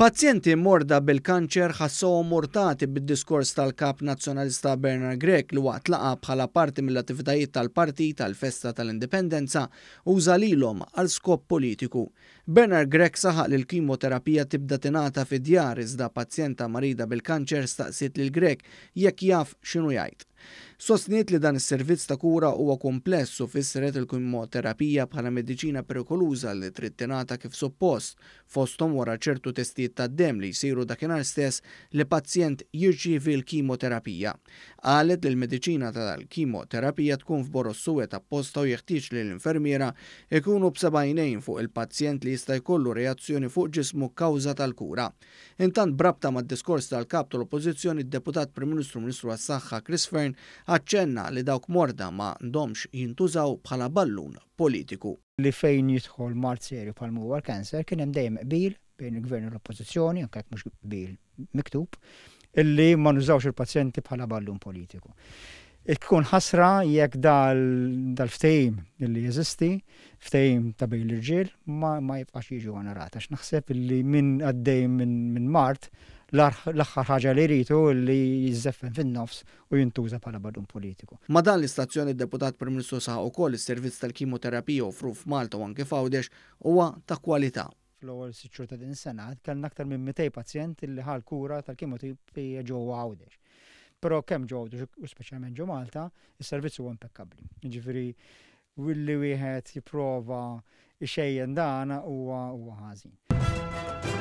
Pazjenti morda bil-kanċer ħassohom mortati bid-diskors tal-kap nazzjonalista Bernard Grek li waqt laqa bħala parti mill-attivitajiet tal-parti tal-festa tal-indipendenza u żalilhom għal skop politiku. Bernard Grek saħaq li l-kimoterapija tibda tingħata fid-djar iżda pazjenta marida bil-kanċer staqsiet lil Grek jekk jaf x'inhu jgħid. Sostniet li dan is-servizz ta' kura huwa komplessu fissret il-kimmoterapija bħala mediċina perikoluża li trid tingħata kif suppost fosthom wara ċertu testijiet ta' dem li jsiru dakinhar stess li pazjent jirċievi l-kimoterapija. Qalet li l-mediċina tal-kimoterapija tkun f'boros suwet apposta u jeħtieġ li l-infermiera ikunu b'sebajnejn fuq il-pazjent li jista' jkollu reazzjoni fuq ġismu kawża tal-kura. Intant brabta mad-diskors tal-kap tal-Oppożizzjoni d-deputat Prim Ministru Ministru għas-Saħħa Chris Fern Aċċenna li dawk morda ma ndomx jintużaw bħala ballun politiku. Li fejn jidħol mart serju pal muwa kanser kien hemm dejjem qbil bejn il-gvern u l-oppożizzjoni, anke mhux qbil miktub, illi ma nużawx il-pazjenti bħala ballun politiku. Ikkun ħasra jekk dal-ftejm illi jeżisti, ftejm ta' bejn l-irġiel, ma, jibqax jiġu għana rata. naħseb illi minn għaddej minn Mart l-axħar ħaġa li rritu li jizzeffen fin-nofs u jintuża bħala badun politiku. Ma dan l-istazzjoni deputat Prim Ministru saħ ukoll is-servizz tal-kimoterapija fruf Malta u anke f'Għawdex huwa ta' kwalità fl-ewwel siċċur ta' din is senat kellna aktar minn 200 pazjent li ħal kura tal-kimoterapija ġewwa Għawdex. Però kemm ġew Għawdex u speċjalment ġew Malta, is-servizz huwa impeccabbli. Jiġifieri willi wieħed jipprova ixejjen dana huwa huwa ħażin.